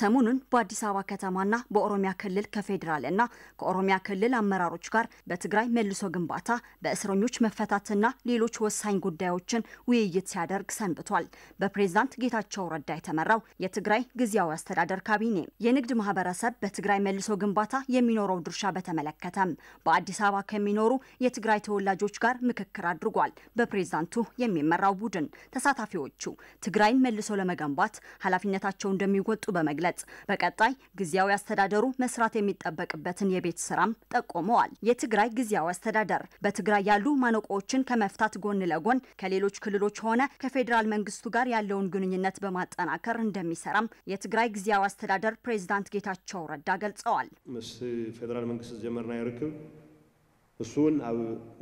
ሰሞኑን በአዲስ አበባ ከተማና በኦሮሚያ ክልል ከፌዴራል እና ከኦሮሚያ ክልል አመራሮች ጋር በትግራይ መልሶ ግንባታ፣ በእስረኞች መፈታትና ሌሎች ወሳኝ ጉዳዮችን ውይይት ሲያደርግ ሰንብቷል። በፕሬዝዳንት ጌታቸው ረዳ የተመራው የትግራይ ጊዜያዊ አስተዳደር ካቢኔ የንግድ ማህበረሰብ በትግራይ መልሶ ግንባታ የሚኖረው ድርሻ በተመለከተም በአዲስ አበባ ከሚኖሩ የትግራይ ተወላጆች ጋር ምክክር አድርጓል። በፕሬዝዳንቱ የሚመራው ቡድን ተሳታፊዎቹ ትግራይን መልሶ ለመገንባት ኃላፊነታቸው እንደሚወጡ በመግለ በመግለጽ በቀጣይ ጊዜያዊ አስተዳደሩ መስራት የሚጠበቅበትን የቤት ስራም ጠቁመዋል። የትግራይ ጊዜያዊ አስተዳደር በትግራይ ያሉ ማነቆዎችን ከመፍታት ጎን ለጎን ከሌሎች ክልሎች ሆነ ከፌዴራል መንግስቱ ጋር ያለውን ግንኙነት በማጠናከር እንደሚሰራም የትግራይ ጊዜያዊ አስተዳደር ፕሬዚዳንት ጌታቸው ረዳ ገልጸዋል። ምስ ፌዴራል መንግስት ዝጀመርናዮ ርክብ እሱን ኣብ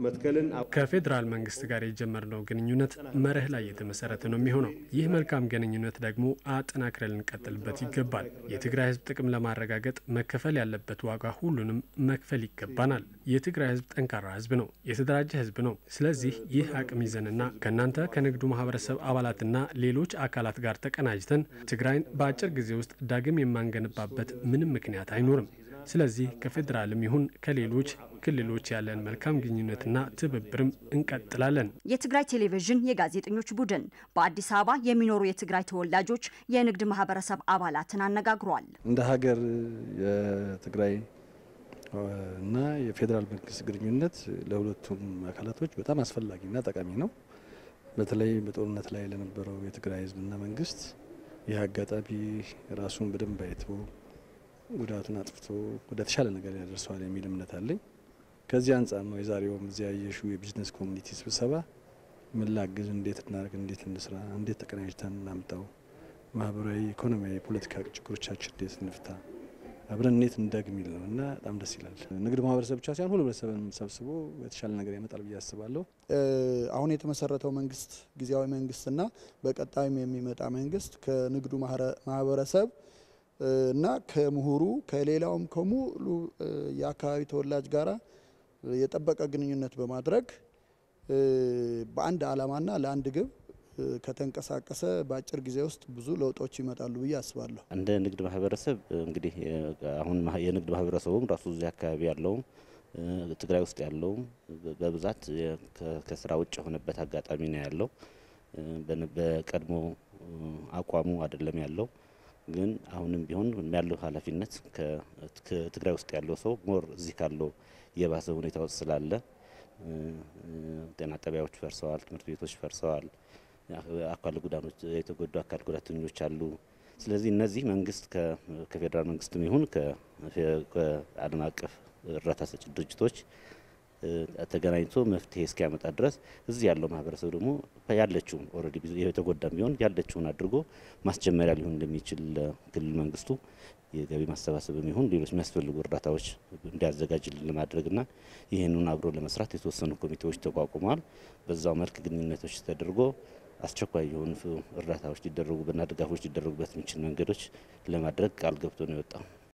መትከልን ከፌዴራል መንግስት ጋር የጀመርነው ግንኙነት መርህ ላይ የተመሰረተ ነው የሚሆነው። ይህ መልካም ግንኙነት ደግሞ አጠናክረ ልንቀጥልበት ይገባል። የትግራይ ህዝብ ጥቅም ለማረጋገጥ መከፈል ያለበት ዋጋ ሁሉንም መክፈል ይገባናል። የትግራይ ህዝብ ጠንካራ ህዝብ ነው፣ የተደራጀ ህዝብ ነው። ስለዚህ ይህ አቅም ይዘንና ከእናንተ ከንግዱ ማህበረሰብ አባላትና ሌሎች አካላት ጋር ተቀናጅተን ትግራይን በአጭር ጊዜ ውስጥ ዳግም የማንገነባበት ምንም ምክንያት አይኖርም። ስለዚህ ከፌዴራልም ይሁን ከሌሎች ክልሎች ያለን መልካም ግንኙነትና ትብብርም እንቀጥላለን። የትግራይ ቴሌቪዥን የጋዜጠኞች ቡድን በአዲስ አበባ የሚኖሩ የትግራይ ተወላጆች የንግድ ማህበረሰብ አባላትን አነጋግሯል። እንደ ሀገር የትግራይ እና የፌዴራል መንግስት ግንኙነት ለሁለቱም አካላቶች በጣም አስፈላጊና ጠቃሚ ነው። በተለይ በጦርነት ላይ ለነበረው የትግራይ ህዝብና መንግስት ይህ አጋጣሚ ራሱን በደንብ አይቶ ጉዳቱን አጥፍቶ ወደ ተሻለ ነገር ያደርሰዋል የሚል እምነት አለኝ። ከዚህ አንጻር ነው የዛሬውም እዚያ ያየሹ የቢዝነስ ኮሚኒቲ ስብሰባ ምን ላግዝ፣ እንዴት እናርግ፣ እንዴት እንስራ፣ እንዴት ተቀናጅተን እናምጣው፣ ማህበራዊ፣ ኢኮኖሚያዊ፣ ፖለቲካ ችግሮቻችን እንዴት እንፍታ፣ አብረን እንዴት እንደግ የሚል ነው እና በጣም ደስ ይላል። ንግድ ማህበረሰብ ብቻ ሳይሆን ሁሉ ህብረተሰብን ሰብስቦ የተሻለ ነገር ያመጣል ብዬ አስባለሁ። አሁን የተመሰረተው መንግስት ጊዜያዊ መንግስትና በቀጣይም የሚመጣ መንግስት ከንግዱ ማህበረሰብ እና ከምሁሩ ከሌላውም ከሙሉ የአካባቢ ተወላጅ ጋራ የጠበቀ ግንኙነት በማድረግ በአንድ ዓላማና ለአንድ ግብ ከተንቀሳቀሰ በአጭር ጊዜ ውስጥ ብዙ ለውጦች ይመጣሉ ብዬ አስባለሁ። እንደ ንግድ ማህበረሰብ እንግዲህ አሁን የንግድ ማህበረሰቡም ራሱ እዚህ አካባቢ ያለውም ትግራይ ውስጥ ያለውም በብዛት ከስራ ውጭ የሆነበት አጋጣሚ ነው ያለው። በቀድሞ አቋሙ አይደለም ያለው። ግን አሁንም ቢሆን ያለው ኃላፊነት ከትግራይ ውስጥ ያለው ሰው ሞር እዚህ ካለው የባሰ ሁኔታ ውስጥ ስላለ ጤና ጣቢያዎች ፈርሰዋል፣ ትምህርት ቤቶች ፈርሰዋል፣ አካል ጉዳኖች የተጎዱ አካል ጉዳተኞች አሉ። ስለዚህ እነዚህ መንግስት ከፌዴራል መንግስትም ይሁን ከዓለም አቀፍ እርዳታ ሰጭ ድርጅቶች ተገናኝቶ መፍትሄ እስኪያመጣ ድረስ እዚህ ያለው ማህበረሰብ ደግሞ ያለችውን ኦልሬዲ የተጎዳ ቢሆን ያለችውን አድርጎ ማስጀመሪያ ሊሆን እንደሚችል ክልል መንግስቱ የገቢ ማሰባሰብ የሚሆን ሌሎች የሚያስፈልጉ እርዳታዎች እንዲያዘጋጅልን ለማድረግና ይህንን አብሮ ለመስራት የተወሰኑ ኮሚቴዎች ተቋቁመዋል። በዛው መልክ ግንኙነቶች ተደርጎ አስቸኳይ የሆኑ እርዳታዎች ሊደረጉበትና ድጋፎች ሊደረጉበት የሚችል መንገዶች ለማድረግ ቃል ገብቶ ነው የወጣው።